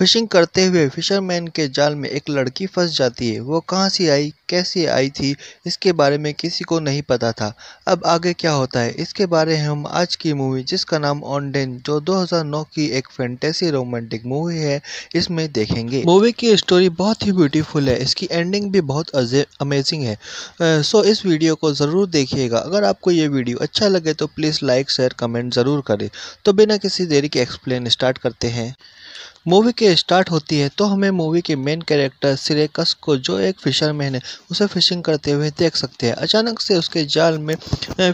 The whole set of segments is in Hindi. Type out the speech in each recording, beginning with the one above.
फिशिंग करते हुए फिशरमैन के जाल में एक लड़की फंस जाती है वो कहाँ से आई कैसे आई थी इसके बारे में किसी को नहीं पता था अब आगे क्या होता है इसके बारे में हम आज की मूवी जिसका नाम ऑनडेन जो 2009 की एक फैंटेसी रोमांटिक मूवी है इसमें देखेंगे मूवी की स्टोरी बहुत ही ब्यूटीफुल है इसकी एंडिंग भी बहुत अमेजिंग है सो इस वीडियो को ज़रूर देखिएगा अगर आपको ये वीडियो अच्छा लगे तो प्लीज़ लाइक शेयर कमेंट ज़रूर करें तो बिना किसी देरी के एक्सप्लेन स्टार्ट करते हैं मूवी के स्टार्ट होती है तो हमें मूवी के मेन कैरेक्टर सिरेकस को जो एक फिशरमैन है उसे फिशिंग करते हुए देख सकते हैं अचानक से उसके जाल में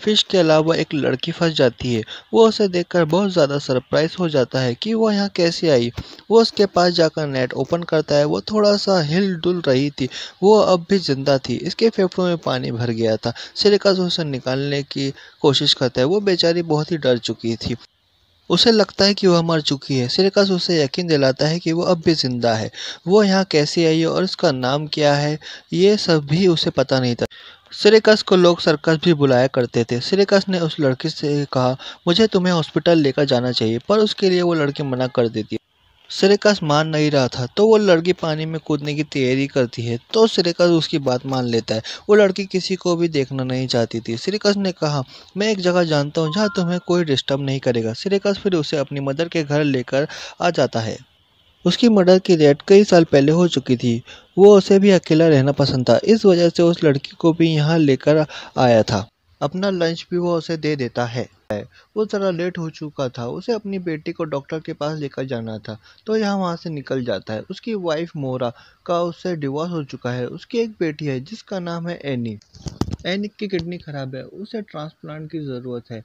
फिश के अलावा एक लड़की फंस जाती है वो उसे देखकर बहुत ज़्यादा सरप्राइज हो जाता है कि वह यहाँ कैसे आई वो उसके पास जाकर नेट ओपन करता है वो थोड़ा सा हिल डुल रही थी वो अब भी जिंदा थी इसके फेफड़ों में पानी भर गया था सिरेकस उसे निकालने की कोशिश करता है वो बेचारी बहुत ही डर चुकी थी उसे लगता है कि वह मर चुकी है सिरकस उसे यकीन दिलाता है कि वह अब भी ज़िंदा है वो यहाँ कैसे आई है और उसका नाम क्या है ये सब भी उसे पता नहीं था सिरकस को लोग सर्कस भी बुलाया करते थे सिरकस ने उस लड़की से कहा मुझे तुम्हें हॉस्पिटल लेकर जाना चाहिए पर उसके लिए वो लड़की मना कर देती है सरेकस मान नहीं रहा था तो वो लड़की पानी में कूदने की तैयारी करती है तो सरेकस उसकी बात मान लेता है वो लड़की किसी को भी देखना नहीं चाहती थी सिरकस ने कहा मैं एक जगह जानता हूँ जहाँ तुम्हें कोई डिस्टर्ब नहीं करेगा सिरकस फिर उसे अपनी मदर के घर लेकर आ जाता है उसकी मर्डर की डेट कई साल पहले हो चुकी थी वो उसे भी अकेला रहना पसंद था इस वजह से उस लड़की को भी यहाँ लेकर आया था अपना लंच भी वो उसे दे देता है है वो ज़रा लेट हो चुका था उसे अपनी बेटी को डॉक्टर के पास लेकर जाना था तो यह वहाँ से निकल जाता है उसकी वाइफ मोरा का उससे डिवोर्स हो चुका है उसकी एक बेटी है जिसका नाम है एनी एनिक की किडनी खराब है उसे ट्रांसप्लांट की ज़रूरत है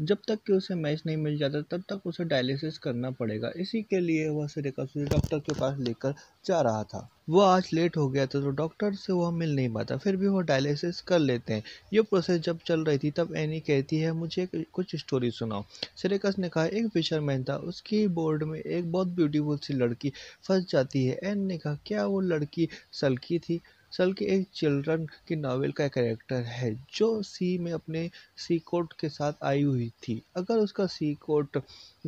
जब तक कि उसे मैच नहीं मिल जाता तब तक उसे डायलिसिस करना पड़ेगा इसी के लिए वह सिरे का सुई डॉक्टर के पास लेकर जा रहा था वह आज लेट हो गया था तो डॉक्टर से वह मिल नहीं पाता फिर भी वह डायलिसिस कर लेते हैं ये प्रोसेस जब चल रही थी तब एनी कहती है मुझे कुछ स्टोरी सुनाओ सिरेकस ने कहा एक फिशरमैन था उसकी बोर्ड में एक बहुत ब्यूटीफुल सी लड़की फंस जाती है एन ने कहा क्या वो लड़की सल्की थी सल के एक चिल्ड्रन की नावल का कैरेक्टर है जो सी में अपने सी कोट के साथ आई हुई थी अगर उसका सी कोट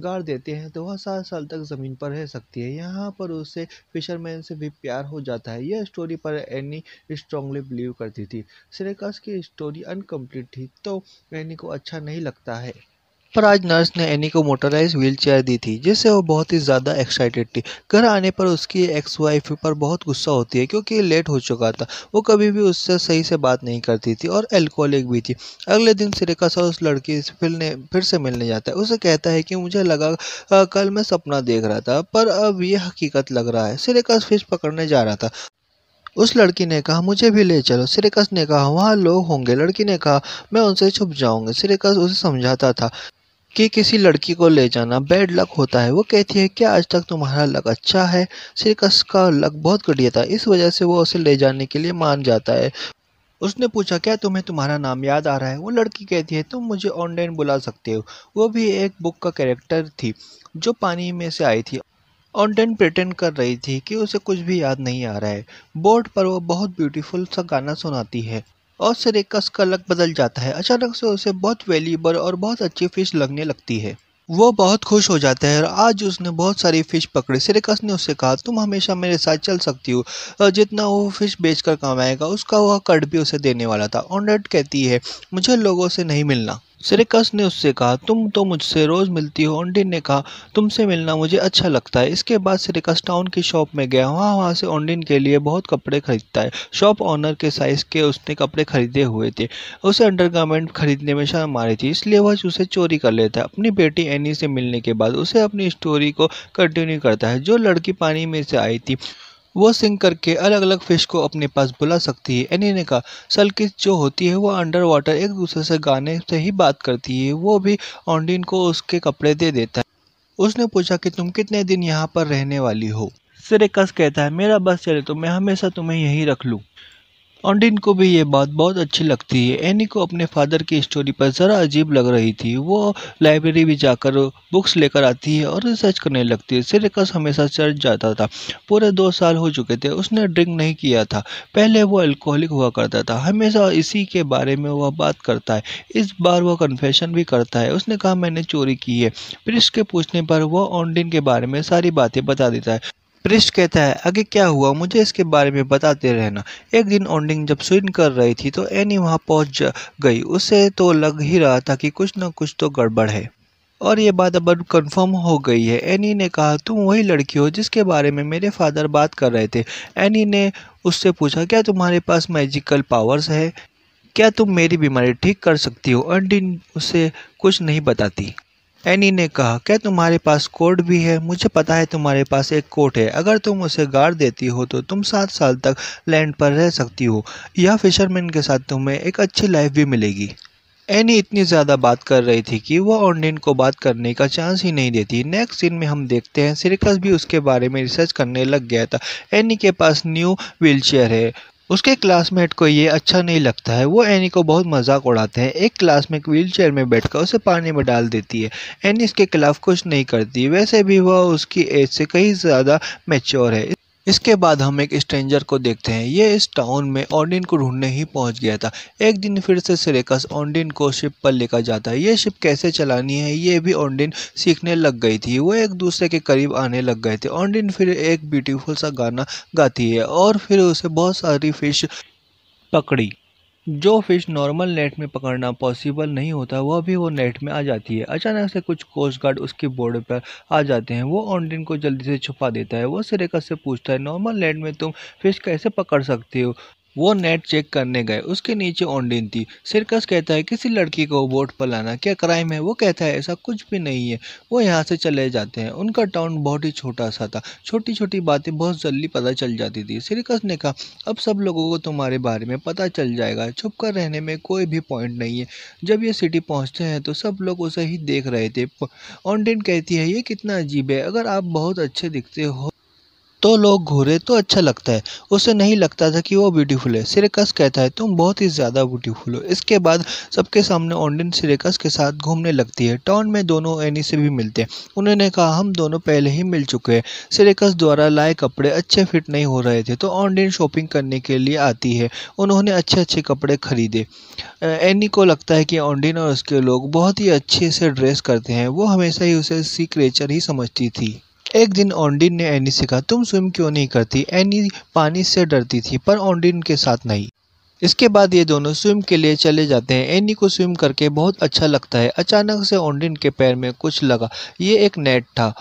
गाड़ देते हैं तो वह सात साल तक ज़मीन पर रह सकती है यहाँ पर उसे फिशरमैन से भी प्यार हो जाता है यह स्टोरी पर एनी स्ट्रांगली बिलीव करती थी श्रेकाश की स्टोरी अनकम्प्लीट थी तो एनी को अच्छा नहीं लगता है पर आज नर्स ने एनी को मोटराइज चेयर दी थी जिससे वो बहुत ही ज़्यादा एक्साइटेड थी घर आने पर उसकी एक्स वाइफ पर बहुत गुस्सा होती है क्योंकि लेट हो चुका था वो कभी भी उससे सही से बात नहीं करती थी और एल्कोहलिक भी थी अगले दिन सिरेका सर उस लड़की से फिरने फिर से मिलने जाता है उसे कहता है कि मुझे लगा आ, कल मैं सपना देख रहा था पर अब ये हकीकत लग रहा है सिरेका फिश पकड़ने जा रहा था उस लड़की ने कहा मुझे भी ले चलो सिरेकस ने कहा वहाँ लोग होंगे लड़की ने कहा मैं उनसे छुप जाऊंगा सिरेकस उसे समझाता था कि किसी लड़की को ले जाना बैड लक होता है वो कहती है क्या आज तक तुम्हारा लक अच्छा है सिरकस का लक बहुत घटिया था इस वजह से वो उसे ले जाने के लिए मान जाता है उसने पूछा क्या तुम्हें तुम्हारा नाम याद आ रहा है वो लड़की कहती है तुम मुझे ऑनलाइन बुला सकते हो वो भी एक बुक का कैरेक्टर थी जो पानी में से आई थी ऑनलाइन प्रटेंड कर रही थी कि उसे कुछ भी याद नहीं आ रहा है बोर्ड पर वो बहुत ब्यूटीफुल सा गाना सुनाती है और सरेकस का लक बदल जाता है अचानक से उसे बहुत वैल्यूबल और बहुत अच्छी फिश लगने लगती है वो बहुत खुश हो जाता है और आज उसने बहुत सारी फ़िश पकड़ी सिरेकस ने उससे कहा तुम हमेशा मेरे साथ चल सकती हो और जितना वो फ़िश बेचकर कमाएगा उसका वह कर्ड भी उसे देने वाला था ऑनडेट कहती है मुझे लोगों से नहीं मिलना सिरकस ने उससे कहा तुम तो मुझसे रोज़ मिलती हो ओंडिन ने कहा तुमसे मिलना मुझे अच्छा लगता है इसके बाद सिरकस टाउन की शॉप में गया वहाँ वहाँ से ओंडिन के लिए बहुत कपड़े खरीदता है शॉप ऑनर के साइज़ के उसने कपड़े खरीदे हुए थे उसे अंडरगारमेंट खरीदने में शर्म आ रही थी इसलिए वह उसे चोरी कर लेता है अपनी बेटी एनी से मिलने के बाद उसे अपनी स्टोरी को कंटिन्यू करता है जो लड़की पानी में से आई थी वो सिंक करके अलग अलग फिश को अपने पास बुला सकती है एनी ने कहा सल्किस जो होती है वो अंडर वाटर एक दूसरे से गाने से ही बात करती है वो भी ऑनडिन को उसके कपड़े दे देता है उसने पूछा कि तुम कितने दिन यहाँ पर रहने वाली हो सिरेकस कहता है मेरा बस चले तो मैं हमेशा तुम्हें यहीं रख लूँ ऑंडिन को भी ये बात बहुत अच्छी लगती है एनी को अपने फादर की स्टोरी पर ज़रा अजीब लग रही थी वो लाइब्रेरी भी जाकर बुक्स लेकर आती है और रिसर्च करने लगती है सिरकस हमेशा चर्च जाता था पूरे दो साल हो चुके थे उसने ड्रिंक नहीं किया था पहले वो अल्कोहलिक हुआ करता था हमेशा इसी के बारे में वह बात करता है इस बार वह कन्फेशन भी करता है उसने कहा मैंने चोरी की है प्रिंस के पूछने पर वह ऑनडिन के बारे में सारी बातें बता देता है पृष्ठ कहता है आगे क्या हुआ मुझे इसके बारे में बताते रहना एक दिन ओंडिंग जब स्विंग कर रही थी तो एनी वहाँ पहुँच गई उसे तो लग ही रहा था कि कुछ ना कुछ तो गड़बड़ है और ये बात अब कंफर्म हो गई है एनी ने कहा तुम वही लड़की हो जिसके बारे में मेरे फादर बात कर रहे थे एनी ने उससे पूछा क्या तुम्हारे पास मैजिकल पावर्स है क्या तुम मेरी बीमारी ठीक कर सकती हो एंडी उसे कुछ नहीं बताती एनी ने कहा क्या तुम्हारे पास कोट भी है मुझे पता है तुम्हारे पास एक कोट है अगर तुम उसे गाड़ देती हो तो तुम सात साल तक लैंड पर रह सकती हो या फिशरमैन के साथ तुम्हें एक अच्छी लाइफ भी मिलेगी एनी इतनी ज़्यादा बात कर रही थी कि वह ऑनडिन को बात करने का चांस ही नहीं देती नेक्स्ट दिन में हम देखते हैं सिरकस भी उसके बारे में रिसर्च करने लग गया था एनी के पास न्यू व्हील है उसके क्लासमेट को ये अच्छा नहीं लगता है वो एनी को बहुत मजाक उड़ाते हैं एक क्लासमेट व्हीलचेयर में बैठकर उसे पानी में डाल देती है एनी इसके खिलाफ कुछ नहीं करती वैसे भी वह उसकी एज से कहीं ज़्यादा मेच्योर है इसके बाद हम एक स्ट्रेंजर को देखते हैं ये इस टाउन में ऑनडिन को ढूंढने ही पहुंच गया था एक दिन फिर से सिरेकस ऑनडिन को शिप पर लेकर जाता है ये शिप कैसे चलानी है ये भी ऑनडिन सीखने लग गई थी वो एक दूसरे के करीब आने लग गए थे ऑनडिन फिर एक ब्यूटीफुल सा गाना गाती है और फिर उसे बहुत सारी फिश पकड़ी जो फ़िश नॉर्मल नेट में पकड़ना पॉसिबल नहीं होता वह भी वो नेट में आ जाती है अचानक से कुछ कोस्ट गार्ड उसकी बोर्ड पर आ जाते हैं वो ऑनडिन को जल्दी से छुपा देता है वह सिरेकस से पूछता है नॉर्मल नेट में तुम फिश कैसे पकड़ सकते हो वो नेट चेक करने गए उसके नीचे ओंडिन थी सिरकस कहता है किसी लड़की को बोट पर लाना क्या क्राइम है वो कहता है ऐसा कुछ भी नहीं है वो यहाँ से चले जाते हैं उनका टाउन बहुत ही छोटा सा था छोटी छोटी बातें बहुत जल्दी पता चल जाती थी सिरकस ने कहा अब सब लोगों को तुम्हारे बारे में पता चल जाएगा छुप कर रहने में कोई भी पॉइंट नहीं है जब ये सिटी पहुँचते हैं तो सब लोग उसे ही देख रहे थे ओंडिन कहती है ये कितना अजीब है अगर आप बहुत अच्छे दिखते हो तो लोग घूरे तो अच्छा लगता है उसे नहीं लगता था कि वो ब्यूटीफुल है सिरेकस कहता है तुम बहुत ही ज़्यादा ब्यूटीफुल हो इसके बाद सबके सामने ऑनडिन सिरेकस के साथ घूमने लगती है टाउन में दोनों एनी से भी मिलते हैं उन्होंने कहा हम दोनों पहले ही मिल चुके हैं सिरेकस द्वारा लाए कपड़े अच्छे फिट नहीं हो रहे थे तो ऑनडिन शॉपिंग करने के लिए आती है उन्होंने अच्छे अच्छे कपड़े खरीदे एनी को लगता है कि ऑनडिन और उसके लोग बहुत ही अच्छे से ड्रेस करते हैं वो हमेशा ही उसे सीक्रेचर ही समझती थी एक दिन ओंडिन ने एनी से कहा तुम स्विम क्यों नहीं करती एनी पानी से डरती थी पर ओंडिन के साथ नहीं इसके बाद ये दोनों स्विम के लिए चले जाते हैं एनी को स्विम करके बहुत अच्छा लगता है अचानक से ओंडिन के पैर में कुछ लगा ये एक नेट था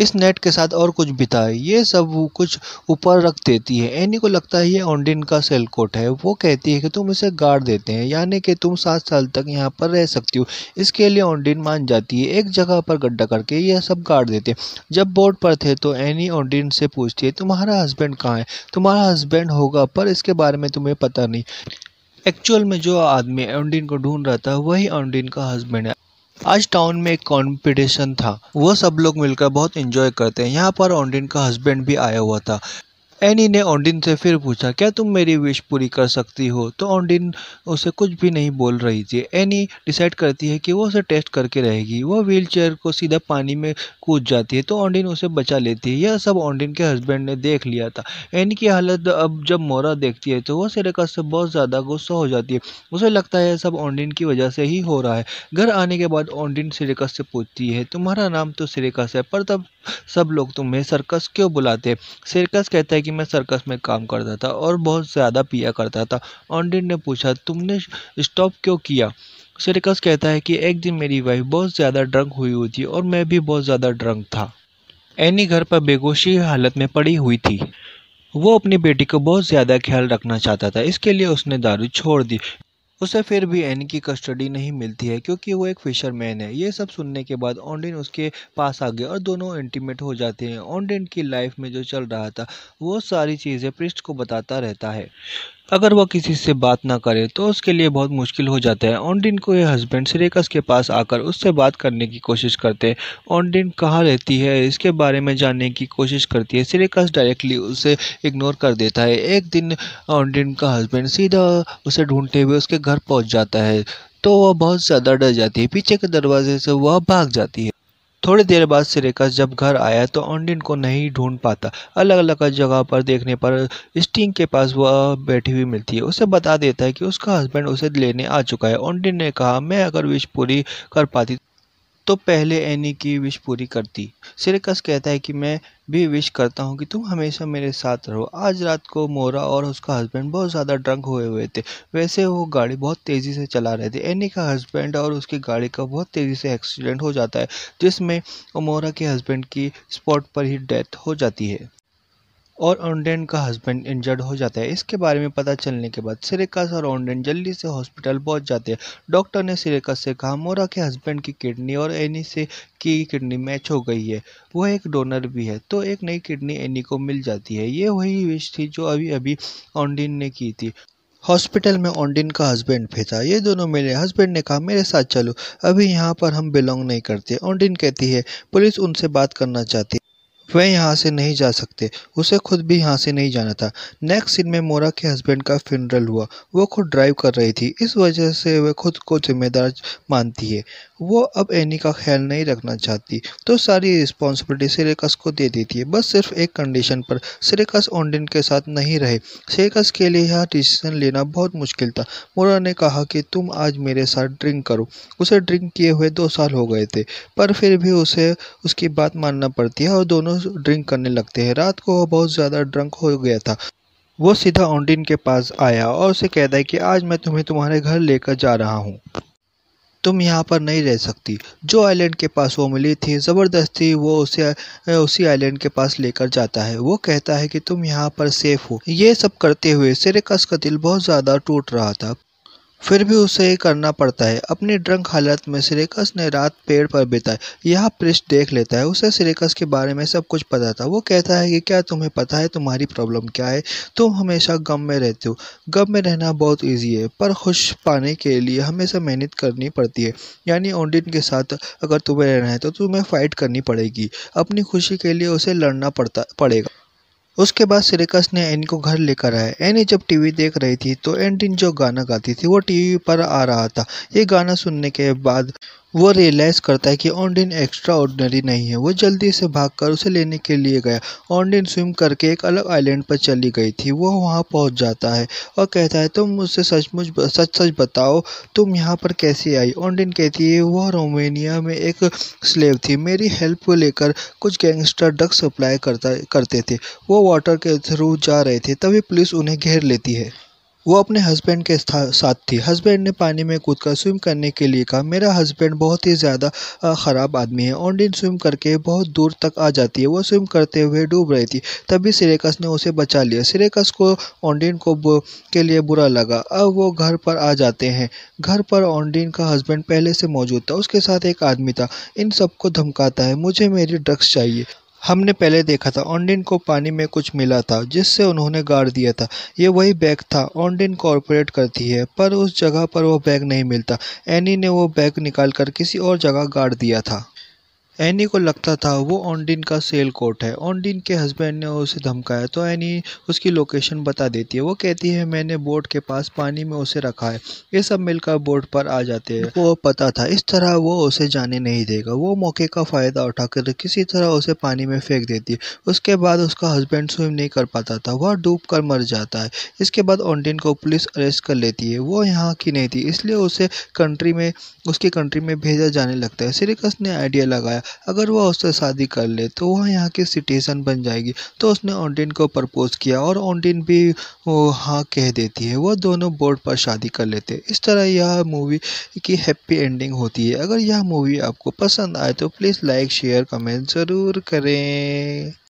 इस नेट के साथ और कुछ बिताए ये सब वो कुछ ऊपर रख देती है एनी को लगता है ये ऑनडिन का सेल कोट है वो कहती है कि तुम इसे गाड़ देते हैं यानी कि तुम सात साल तक यहाँ पर रह सकती हो इसके लिए ऑनडिन मान जाती है एक जगह पर गड्ढा करके यह सब गाड़ देते हैं जब बोर्ड पर थे तो एनी ऑनडिन से पूछती है तुम्हारा हस्बैंड कहाँ है तुम्हारा हस्बैंड होगा पर इसके बारे में तुम्हें पता नहीं एक्चुअल में जो आदमी ऑनडिन को ढूंढ रहा था वही ऑनडिन का हस्बैंड है आज टाउन में एक कॉम्पिटिशन था वो सब लोग मिलकर बहुत इंजॉय करते हैं यहाँ पर ऑनडिन का हस्बैंड भी आया हुआ था एनी ने ओंडिन से फिर पूछा क्या तुम मेरी विश पूरी कर सकती हो तो ओंडिन उसे कुछ भी नहीं बोल रही थी एनी डिसाइड करती है कि वो उसे टेस्ट करके रहेगी वो व्हीलचेयर को सीधा पानी में कूद जाती है तो ओंडिन उसे बचा लेती है यह सब ओंडिन के हस्बैंड ने देख लिया था एनी की हालत अब जब मोरा देखती है तो वह सिरेका से बहुत ज़्यादा गुस्सा हो जाती है उसे लगता है सब ओंडिन की वजह से ही हो रहा है घर आने के बाद ओंडिन सिरेकस से पूछती है तुम्हारा नाम तो सिरेकस है पर तब सब लोग तुम्हें सर्कस क्यों बुलाते हैं सिरेकस कहता है कि मैं सर्कस में काम करता था और बहुत ज़्यादा पिया करता था ऑनडिन ने पूछा तुमने स्टॉप क्यों किया सर्कस कहता है कि एक दिन मेरी वाइफ बहुत ज़्यादा ड्रंक हुई हुई थी और मैं भी बहुत ज़्यादा ड्रंक था एनी घर पर बेगोशी हालत में पड़ी हुई थी वो अपनी बेटी को बहुत ज़्यादा ख्याल रखना चाहता था इसके लिए उसने दारू छोड़ दी उसे फिर भी एन की कस्टडी नहीं मिलती है क्योंकि वो एक फिशरमैन है ये सब सुनने के बाद ऑनडिन उसके पास आ गया और दोनों इंटीमेट हो जाते हैं ऑनडिन की लाइफ में जो चल रहा था वो सारी चीज़ें पृष्ठ को बताता रहता है अगर वह किसी से बात ना करे तो उसके लिए बहुत मुश्किल हो जाता है ऑनडिन को यह हस्बैंड सिरेकस के पास आकर उससे बात करने की कोशिश करते हैं ऑनडिन कहाँ रहती है इसके बारे में जानने की कोशिश करती है सिरेकस डायरेक्टली उसे इग्नोर कर देता है एक दिन ऑनडिन का हस्बैंड सीधा उसे ढूंढते हुए उसके घर पहुंच जाता है तो वह बहुत ज़्यादा डर जाती है पीछे के दरवाजे से वह भाग जाती है थोड़ी देर बाद सिरेकस जब घर आया तो ऑनडिन को नहीं ढूंढ पाता अलग अलग जगह पर देखने पर स्टिंग के पास वह बैठी हुई मिलती है उसे बता देता है कि उसका हस्बैंड उसे लेने आ चुका है ऑनडिन ने कहा मैं अगर विश पूरी कर पाती तो पहले एनी की विश पूरी करती सरेकस कहता है कि मैं भी विश करता हूँ कि तुम हमेशा मेरे साथ रहो आज रात को मोरा और उसका हस्बैंड बहुत ज़्यादा ड्रंक हुए हुए थे वैसे वो गाड़ी बहुत तेज़ी से चला रहे थे एनी का हस्बैंड और उसकी गाड़ी का बहुत तेज़ी से एक्सीडेंट हो जाता है जिसमें मोरा के हस्बैंड की स्पॉट पर ही डेथ हो जाती है और ऑनडेन का हस्बैंड इंजर्ड हो जाता है इसके बारे में पता चलने के बाद सिरेकस और ऑनडेन जल्दी से हॉस्पिटल पहुंच जाते हैं डॉक्टर ने सिरेकस से कहा मोरा के हस्बैंड की किडनी और एनी से की किडनी मैच हो गई है वह एक डोनर भी है तो एक नई किडनी एनी को मिल जाती है ये वही विश थी जो अभी अभी ओनडिन ने की थी हॉस्पिटल में ओंडिन का हस्बैंड भी था ये दोनों मिले हस्बैंड ने कहा मेरे साथ चलो अभी यहाँ पर हम बिलोंग नहीं करते ओंडिन कहती है पुलिस उनसे बात करना चाहती वह यहाँ से नहीं जा सकते उसे खुद भी यहाँ से नहीं जाना था नेक्स्ट सीन में मोरा के हस्बैंड का फ्यूनरल हुआ वो खुद ड्राइव कर रही थी इस वजह से वह खुद को जिम्मेदार मानती है वो अब एनी का ख्याल नहीं रखना चाहती तो सारी रिस्पॉन्सिबिलिटी सरेकस को दे देती है बस सिर्फ एक कंडीशन पर सरेकस ओंडिन के साथ नहीं रहे सरेकस के लिए यह डिसीजन लेना बहुत मुश्किल था मोरा ने कहा कि तुम आज मेरे साथ ड्रिंक करो उसे ड्रिंक किए हुए दो साल हो गए थे पर फिर भी उसे उसकी बात मानना पड़ती है और दोनों ड्रिंक करने लगते हैं रात को वह बहुत ज़्यादा ड्रंक हो गया था वो सीधा ऑनडिन के पास आया और उसे कहता है कि आज मैं तुम्हें तुम्हारे घर लेकर जा रहा हूँ तुम यहाँ पर नहीं रह सकती जो आइलैंड के पास वो मिली थी ज़बरदस्ती वो उसे उसी आइलैंड के पास लेकर जाता है वो कहता है कि तुम यहाँ पर सेफ हो ये सब करते हुए सिरकस का दिल बहुत ज़्यादा टूट रहा था फिर भी उसे ये करना पड़ता है अपनी ड्रंक हालत में सिरेकस ने रात पेड़ पर बिताई यह पृष्ठ देख लेता है उसे सिरेकस के बारे में सब कुछ पता था वो कहता है कि क्या तुम्हें पता है तुम्हारी प्रॉब्लम क्या है तुम हमेशा गम में रहते हो गम में रहना बहुत ईजी है पर खुश पाने के लिए हमेशा मेहनत करनी पड़ती है यानी ओंडिन के साथ अगर तुम्हें रहना है तो तुम्हें फ़ाइट करनी पड़ेगी अपनी खुशी के लिए उसे लड़ना पड़ता पड़ेगा उसके बाद सिरिकस ने एनी को घर लेकर आया एनी जब टीवी देख रही थी तो एंटिन जो गाना गाती थी वो टीवी पर आ रहा था ये गाना सुनने के बाद वो रियलाइज़ करता है कि ऑनडिन एक्स्ट्रा ऑर्डनरी नहीं है वो जल्दी से भागकर उसे लेने के लिए गया ऑनडिन स्विम करके एक अलग आइलैंड पर चली गई थी वो वहाँ पहुँच जाता है और कहता है तुम मुझसे सचमुच सच सच बताओ तुम यहाँ पर कैसे आई ऑनडिन कहती है वह रोमानिया में एक स्लेव थी मेरी हेल्प को लेकर कुछ गैंगस्टर ड्रग सप्लाई करता करते थे वो वाटर के थ्रू जा रहे थे तभी पुलिस उन्हें घेर लेती है वो अपने हस्बैंड के साथ थी हस्बैंड ने पानी में कूद कर स्विम करने के लिए कहा मेरा हस्बैंड बहुत ही ज़्यादा ख़राब आदमी है डिन स्विम करके बहुत दूर तक आ जाती है वो स्विम करते हुए डूब रही थी तभी सिरेकस ने उसे बचा लिया सिरेकस को ऑनडिन को के लिए बुरा लगा अब वो घर पर आ जाते हैं घर पर ऑनडिन का हस्बैंड पहले से मौजूद था उसके साथ एक आदमी था इन सबको धमकाता है मुझे मेरी ड्रग्स चाहिए हमने पहले देखा था ऑनडिन को पानी में कुछ मिला था जिससे उन्होंने गाड़ दिया था ये वही बैग था ऑनडिन कॉरपोरेट करती है पर उस जगह पर वो बैग नहीं मिलता एनी ने वो बैग निकाल कर किसी और जगह गाड़ दिया था एनी को लगता था वो ऑनडिन का सेल कोट है ऑनडिन के हस्बैंड ने उसे धमकाया तो एनी उसकी लोकेशन बता देती है वो कहती है मैंने बोट के पास पानी में उसे रखा है ये सब मिलकर बोट पर आ जाते हैं वो पता था इस तरह वो उसे जाने नहीं देगा वो मौके का फ़ायदा उठाकर किसी तरह उसे पानी में फेंक देती है उसके बाद उसका हस्बैंड स्विम नहीं कर पाता था वह डूब कर मर जाता है इसके बाद ऑनडिन को पुलिस अरेस्ट कर लेती है वो यहाँ की नहीं थी इसलिए उसे कंट्री में उसकी कंट्री में भेजा जाने लगता है सिरिकस ने आइडिया लगाया अगर वह उससे शादी कर ले तो वह यहाँ की सिटीज़न बन जाएगी तो उसने ऑनटीन को प्रपोज़ किया और ओंडिन भी वो हाँ कह देती है वह दोनों बोर्ड पर शादी कर लेते इस तरह यह मूवी की हैप्पी एंडिंग होती है अगर यह मूवी आपको पसंद आए तो प्लीज़ लाइक शेयर कमेंट ज़रूर करें